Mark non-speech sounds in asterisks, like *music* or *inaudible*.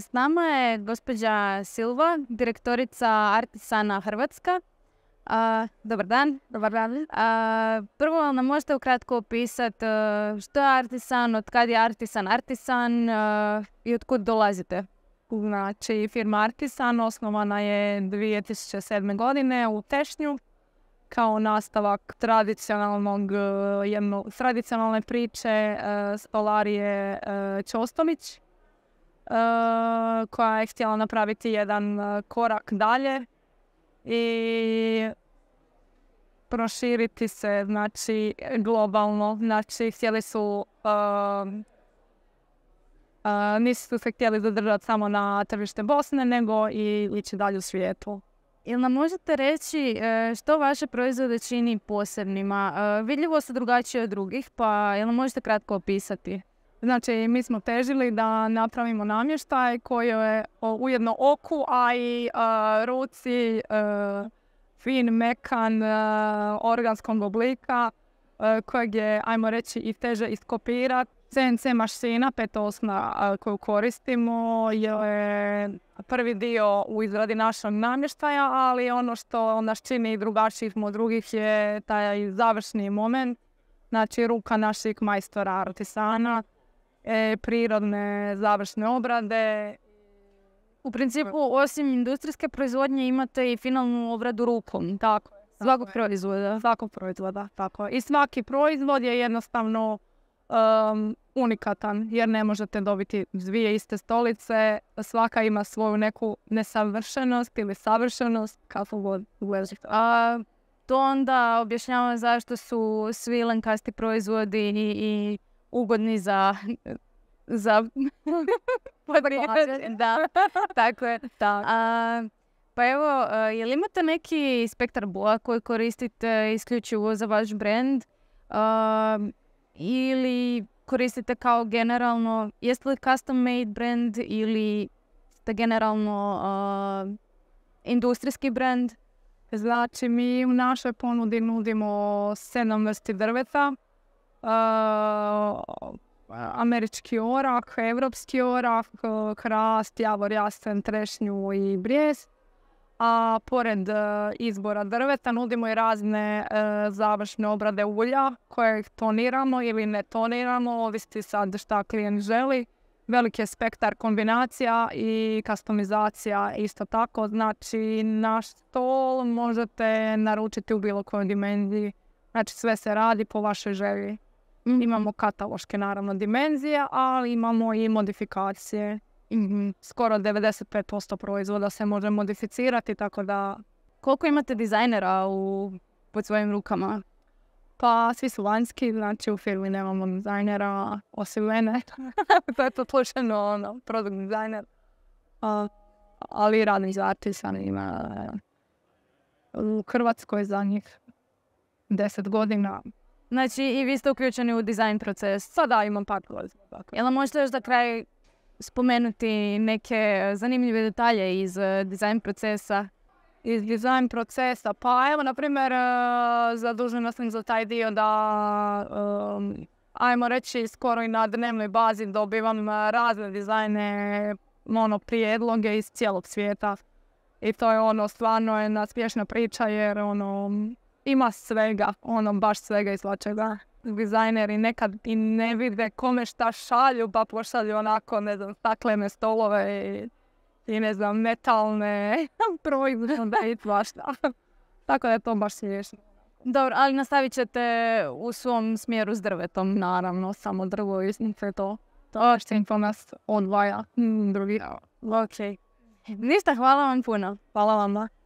S nama je gospođa Silva, direktorica Artisana Hrvatska. dobar dan. Dobar dan. A, prvo nam možete ukratko opisati e, što je Artisan, od kad je Artisan Artisan e, i od kud dolazite? Znači, firma Artisan osnovana je 2007. godine u Tešnju kao nastavak tradicionalnog, e, tradicionalne priče stolarije Čostomić Eh, koja je htjela napraviti jedan eh, korak dalje i proširiti se znači globalno. Znači htjeli su Uh, nisu se htjeli zadržati samo na tržište Bosne, nego i ići dalje u svijetu. Jel nam možete reći što vaše proizvode čini posebnima? vidljivo su drugačije od drugih, pa jel nam možete kratko opisati? Znači, mi smo težili da napravimo namještaj koji je ujedno oku, a i ruci e, fin, mekan, organskom e, organskog oblika e, kojeg je, ajmo reći, i teže iskopirati. CNC mašina, petosna koju koristimo, je prvi dio u izradi našeg namještaja, ali ono što nas čini drugačijim od drugih je taj završni moment, znači ruka našeg majstora artisana e, prirodne završne obrade. U principu, osim industrijske proizvodnje, imate i finalnu obradu rukom, tako Svakog proizvoda, svakog proizvoda, tako I svaki proizvod je jednostavno um, unikatan, jer ne možete dobiti dvije iste stolice, svaka ima svoju neku nesavršenost ili savršenost, kako god to. A to onda objašnjava zašto su svi lenkasti proizvodi i, i ugodni za za *laughs* da, tako je. *laughs* pa evo, e, je li imate neki spektar boja koji koristite isključivo za vaš brand? E, ili koristite kao generalno, jeste li custom made brand ili ste generalno e, industrijski brand? Znači, mi u našoj ponudi nudimo sedam vrsti drveta, Eh, američki orak, evropski orak, eh, krast, javor, jasen, trešnju i brijes. A pored eh, izbora drveta nudimo i razne završne obrade ulja koje toniramo ili ne toniramo, ovisi sad šta klijent želi. Veliki je spektar kombinacija i kastomizacija isto tako. Znači, naš stol možete naručiti u bilo kojoj dimenziji. Znači, sve se radi po vašoj želji. Mhm. Imamo kataloške naravno dimenzije, ali imamo i modifikacije. Mhm. Skoro 95% proizvoda se može modificirati, tako da... Koliko imate dizajnera u, pod svojim rukama? Pa svi su vanjski, znači u firmi nemamo dizajnera, osim mene. *laughs* to je to ono, produkt dizajner. Uh, ali radni artisan ima u Hrvatskoj njih deset godina Znači i vi ste uključeni u dizajn proces. Sada imam par Jel možete još da kraj spomenuti neke zanimljive detalje iz eh, dizajn procesa? Iz dizajn procesa? Pa evo, na primjer, eh, zadužena sam za taj dio da ehm, ajmo reći skoro i na dnevnoj bazi dobivam eh, razne dizajne ono, prijedloge iz cijelog svijeta. I to je ono, stvarno jedna smiješna priča jer ono, ima svega, ono baš svega i svačega. Dizajneri nekad i ne vide kome šta šalju, pa pošalju onako, ne znam, staklene stolove i, i ne znam, metalne *laughs* proizvode i svašta. *laughs* Tako da je to baš smiješno. Dobro, ali nastavit ćete u svom smjeru s drvetom, naravno, samo drvo i sve to. To što im nas odvaja mm, drugi. Ok. Ništa, hvala vam puno. Hvala vam.